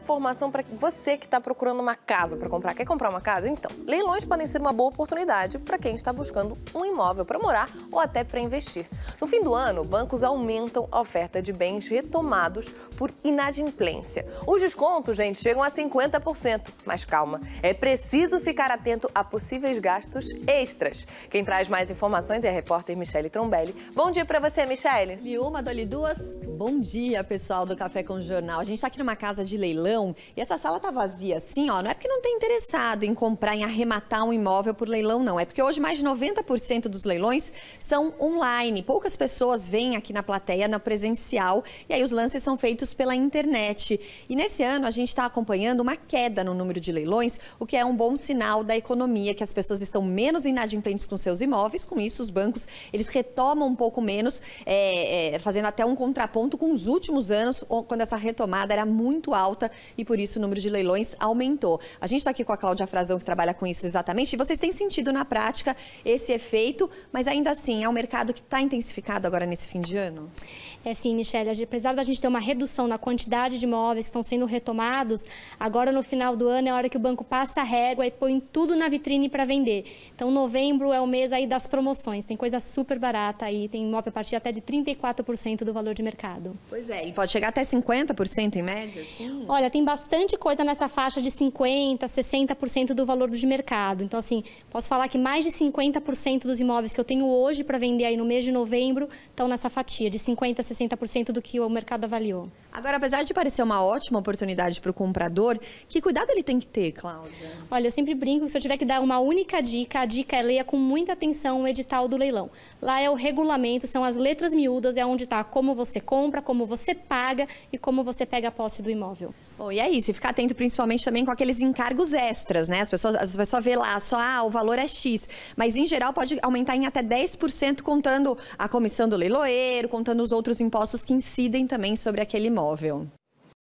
informação para você que está procurando uma casa para comprar. Quer comprar uma casa? Então, leilões podem ser uma boa oportunidade para quem está buscando um imóvel para morar ou até para investir. No fim do ano, bancos aumentam a oferta de bens retomados por inadimplência. Os descontos, gente, chegam a 50%. Mas calma, é preciso ficar atento a possíveis gastos extras. Quem traz mais informações é a repórter Michele Trombelli. Bom dia para você, Michele. E uma, dole duas. Bom dia, pessoal do Café com Jornal. A gente está aqui numa casa de leilão leilão e essa sala tá vazia assim, ó, não é porque não tem interessado em comprar, em arrematar um imóvel por leilão, não. É porque hoje mais de 90% dos leilões são online. Poucas pessoas vêm aqui na plateia, na presencial, e aí os lances são feitos pela internet. E nesse ano a gente está acompanhando uma queda no número de leilões, o que é um bom sinal da economia, que as pessoas estão menos inadimplentes com seus imóveis, com isso os bancos eles retomam um pouco menos, é, é, fazendo até um contraponto com os últimos anos, quando essa retomada era muito alta e por isso o número de leilões aumentou. A gente está aqui com a Cláudia Frazão, que trabalha com isso exatamente, e vocês têm sentido na prática esse efeito, mas ainda assim, é um mercado que está intensificado agora nesse fim de ano? É sim, Michelle. Apesar da gente ter uma redução na quantidade de imóveis que estão sendo retomados, agora no final do ano é a hora que o banco passa a régua e põe tudo na vitrine para vender. Então, novembro é o mês aí das promoções. Tem coisa super barata aí, tem imóvel a partir até de 34% do valor de mercado. Pois é, e pode chegar até 50% em média? Sim. Olha, tem bastante coisa nessa faixa de 50%, 60% do valor de mercado. Então, assim, posso falar que mais de 50% dos imóveis que eu tenho hoje para vender aí no mês de novembro estão nessa fatia, de 50% a 60% do que o mercado avaliou. Agora, apesar de parecer uma ótima oportunidade para o comprador, que cuidado ele tem que ter, Cláudia? Olha, eu sempre brinco que se eu tiver que dar uma única dica, a dica é leia com muita atenção o edital do leilão. Lá é o regulamento, são as letras miúdas, é onde está como você compra, como você paga e como você pega a posse do imóvel. Bom, e é isso, e ficar atento principalmente também com aqueles encargos extras, né? As pessoas, as pessoas vê lá só, ah, o valor é X, mas em geral pode aumentar em até 10% contando a comissão do leiloeiro, contando os outros impostos que incidem também sobre aquele imóvel.